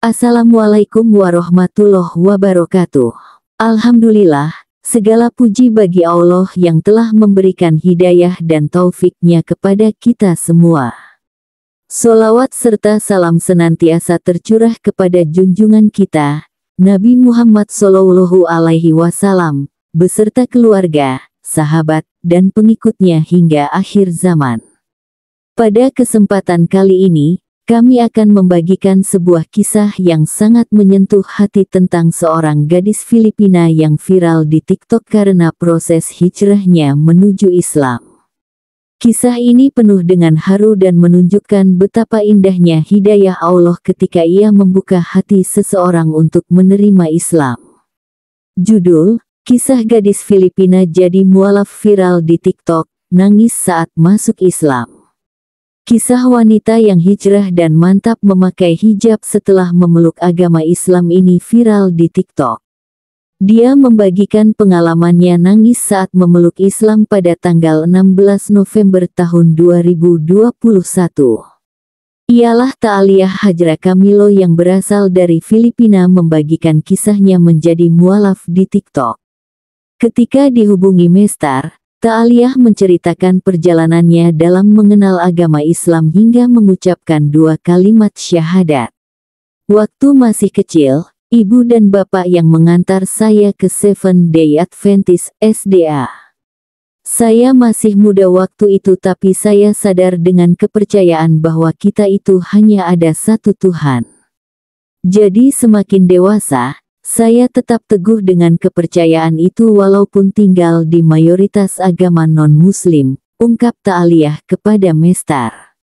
Assalamualaikum warahmatullahi wabarakatuh. Alhamdulillah, segala puji bagi Allah yang telah memberikan hidayah dan taufiknya kepada kita semua. Solawat serta salam senantiasa tercurah kepada junjungan kita, Nabi Muhammad Sallallahu Alaihi Wasallam, beserta keluarga, sahabat, dan pengikutnya hingga akhir zaman. Pada kesempatan kali ini, kami akan membagikan sebuah kisah yang sangat menyentuh hati tentang seorang gadis Filipina yang viral di TikTok karena proses hijrahnya menuju Islam. Kisah ini penuh dengan haru dan menunjukkan betapa indahnya hidayah Allah ketika ia membuka hati seseorang untuk menerima Islam. Judul, Kisah Gadis Filipina Jadi Mualaf Viral di TikTok, Nangis Saat Masuk Islam. Kisah wanita yang hijrah dan mantap memakai hijab setelah memeluk agama Islam ini viral di TikTok. Dia membagikan pengalamannya nangis saat memeluk Islam pada tanggal 16 November tahun 2021. Ialah Taaliyah Hajra Kamilo yang berasal dari Filipina membagikan kisahnya menjadi mualaf di TikTok. Ketika dihubungi Mestar, Ta'aliyah menceritakan perjalanannya dalam mengenal agama Islam hingga mengucapkan dua kalimat syahadat. Waktu masih kecil, ibu dan bapak yang mengantar saya ke Seven Day Adventist SDA. Saya masih muda waktu itu tapi saya sadar dengan kepercayaan bahwa kita itu hanya ada satu Tuhan. Jadi semakin dewasa, saya tetap teguh dengan kepercayaan itu walaupun tinggal di mayoritas agama non-muslim, ungkap Ta'aliyah kepada Mestar.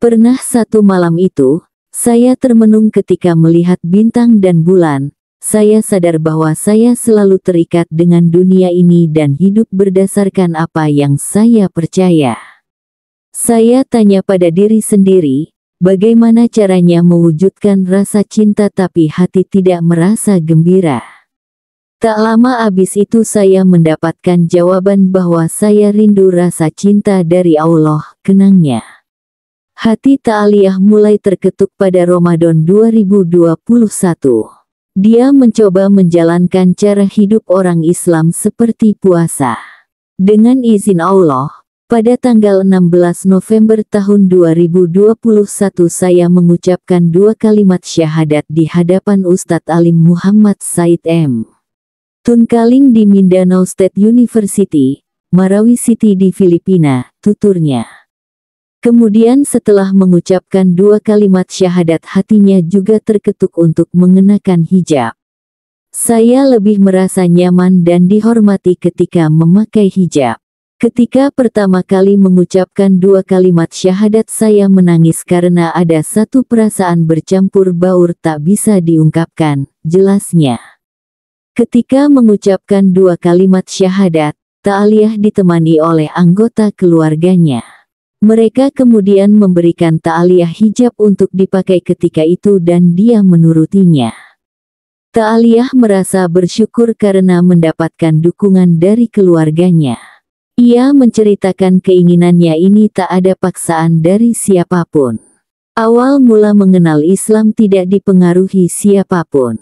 Pernah satu malam itu, saya termenung ketika melihat bintang dan bulan, saya sadar bahwa saya selalu terikat dengan dunia ini dan hidup berdasarkan apa yang saya percaya. Saya tanya pada diri sendiri, Bagaimana caranya mewujudkan rasa cinta tapi hati tidak merasa gembira? Tak lama abis itu saya mendapatkan jawaban bahwa saya rindu rasa cinta dari Allah, kenangnya. Hati Ta'aliyah mulai terketuk pada Ramadan 2021. Dia mencoba menjalankan cara hidup orang Islam seperti puasa. Dengan izin Allah, pada tanggal 16 November tahun 2021 saya mengucapkan dua kalimat syahadat di hadapan Ustadz Alim Muhammad Said M. Tunkaling di Mindanao State University, Marawi City di Filipina, tuturnya. Kemudian setelah mengucapkan dua kalimat syahadat hatinya juga terketuk untuk mengenakan hijab. Saya lebih merasa nyaman dan dihormati ketika memakai hijab. Ketika pertama kali mengucapkan dua kalimat syahadat saya menangis karena ada satu perasaan bercampur baur tak bisa diungkapkan, jelasnya. Ketika mengucapkan dua kalimat syahadat, Ta'aliyah ditemani oleh anggota keluarganya. Mereka kemudian memberikan Ta'aliyah hijab untuk dipakai ketika itu dan dia menurutinya. Ta'aliyah merasa bersyukur karena mendapatkan dukungan dari keluarganya. Ia menceritakan keinginannya ini tak ada paksaan dari siapapun. Awal mula mengenal Islam tidak dipengaruhi siapapun.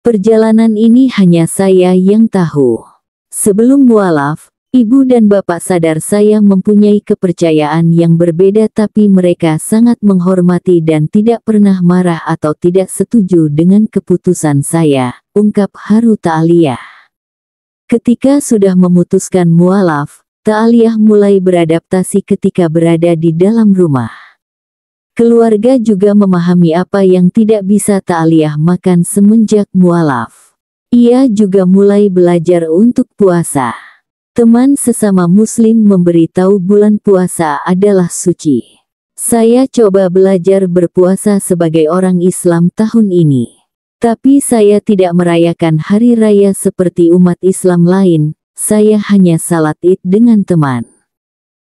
Perjalanan ini hanya saya yang tahu. Sebelum mualaf, ibu dan bapak sadar saya mempunyai kepercayaan yang berbeda tapi mereka sangat menghormati dan tidak pernah marah atau tidak setuju dengan keputusan saya, ungkap Haruta Aliyah. Ketika sudah memutuskan mualaf, Taaliyah mulai beradaptasi ketika berada di dalam rumah. Keluarga juga memahami apa yang tidak bisa Taaliyah makan semenjak mualaf. Ia juga mulai belajar untuk puasa. Teman sesama muslim memberitahu bulan puasa adalah suci. Saya coba belajar berpuasa sebagai orang Islam tahun ini. Tapi saya tidak merayakan hari raya seperti umat Islam lain, saya hanya salat id dengan teman.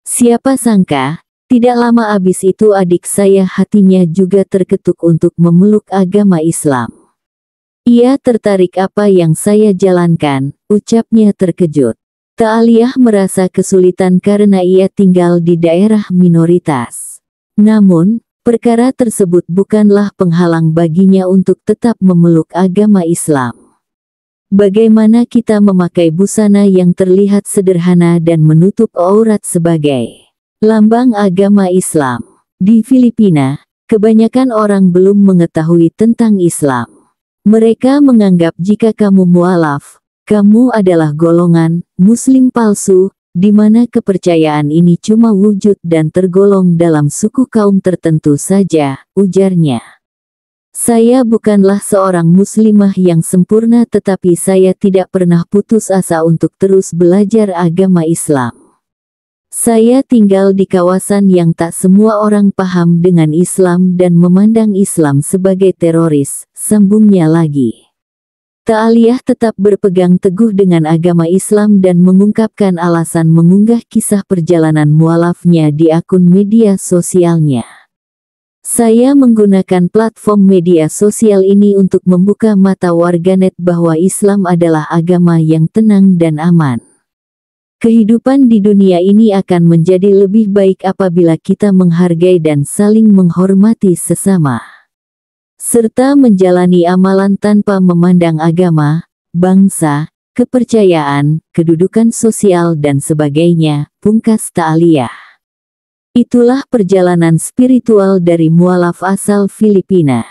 Siapa sangka, tidak lama abis itu adik saya hatinya juga terketuk untuk memeluk agama Islam. Ia tertarik apa yang saya jalankan, ucapnya terkejut. Taaliyah merasa kesulitan karena ia tinggal di daerah minoritas. Namun, perkara tersebut bukanlah penghalang baginya untuk tetap memeluk agama Islam. Bagaimana kita memakai busana yang terlihat sederhana dan menutup aurat sebagai lambang agama Islam. Di Filipina, kebanyakan orang belum mengetahui tentang Islam. Mereka menganggap jika kamu mualaf, kamu adalah golongan muslim palsu, di mana kepercayaan ini cuma wujud dan tergolong dalam suku kaum tertentu saja, ujarnya. Saya bukanlah seorang muslimah yang sempurna tetapi saya tidak pernah putus asa untuk terus belajar agama Islam. Saya tinggal di kawasan yang tak semua orang paham dengan Islam dan memandang Islam sebagai teroris, sambungnya lagi. Ta'aliyah tetap berpegang teguh dengan agama Islam dan mengungkapkan alasan mengunggah kisah perjalanan mualafnya di akun media sosialnya. Saya menggunakan platform media sosial ini untuk membuka mata warganet bahwa Islam adalah agama yang tenang dan aman. Kehidupan di dunia ini akan menjadi lebih baik apabila kita menghargai dan saling menghormati sesama. Serta menjalani amalan tanpa memandang agama, bangsa, kepercayaan, kedudukan sosial dan sebagainya, pungkas Ta'aliyah. Itulah perjalanan spiritual dari mualaf asal Filipina.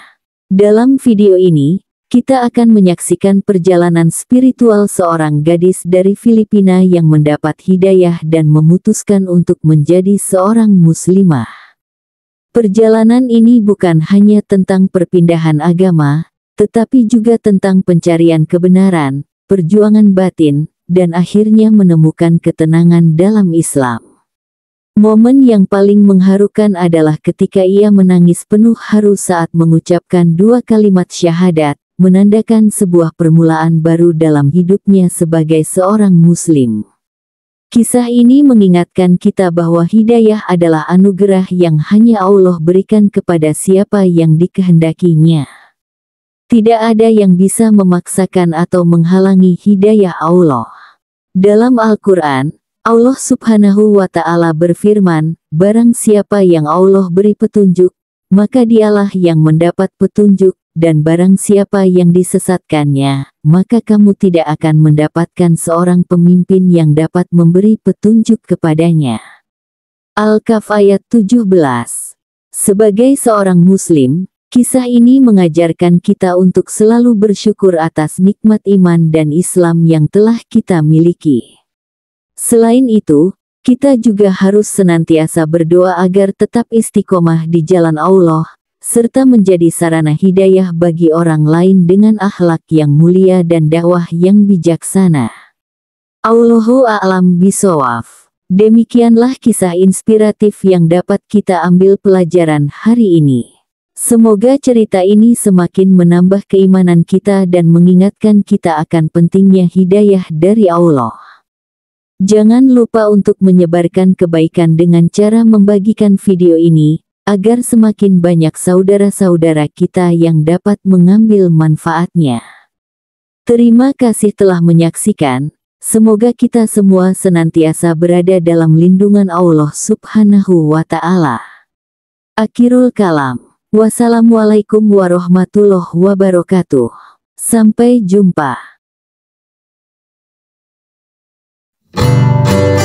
Dalam video ini, kita akan menyaksikan perjalanan spiritual seorang gadis dari Filipina yang mendapat hidayah dan memutuskan untuk menjadi seorang muslimah. Perjalanan ini bukan hanya tentang perpindahan agama, tetapi juga tentang pencarian kebenaran, perjuangan batin, dan akhirnya menemukan ketenangan dalam Islam. Momen yang paling mengharukan adalah ketika ia menangis penuh haru saat mengucapkan dua kalimat syahadat, menandakan sebuah permulaan baru dalam hidupnya sebagai seorang muslim. Kisah ini mengingatkan kita bahwa hidayah adalah anugerah yang hanya Allah berikan kepada siapa yang dikehendakinya. Tidak ada yang bisa memaksakan atau menghalangi hidayah Allah. Dalam Al-Quran, Allah subhanahu wa ta'ala berfirman, barang siapa yang Allah beri petunjuk, maka dialah yang mendapat petunjuk, dan barang siapa yang disesatkannya, maka kamu tidak akan mendapatkan seorang pemimpin yang dapat memberi petunjuk kepadanya. Al-Kaf ayat 17 Sebagai seorang muslim, kisah ini mengajarkan kita untuk selalu bersyukur atas nikmat iman dan Islam yang telah kita miliki. Selain itu, kita juga harus senantiasa berdoa agar tetap istiqomah di jalan Allah, serta menjadi sarana hidayah bagi orang lain dengan akhlak yang mulia dan dakwah yang bijaksana. Allahu a'lam bisawaf. Demikianlah kisah inspiratif yang dapat kita ambil pelajaran hari ini. Semoga cerita ini semakin menambah keimanan kita dan mengingatkan kita akan pentingnya hidayah dari Allah. Jangan lupa untuk menyebarkan kebaikan dengan cara membagikan video ini, agar semakin banyak saudara-saudara kita yang dapat mengambil manfaatnya. Terima kasih telah menyaksikan, semoga kita semua senantiasa berada dalam lindungan Allah subhanahu wa ta'ala. Akhirul kalam, wassalamualaikum warahmatullahi wabarakatuh. Sampai jumpa. Thank you.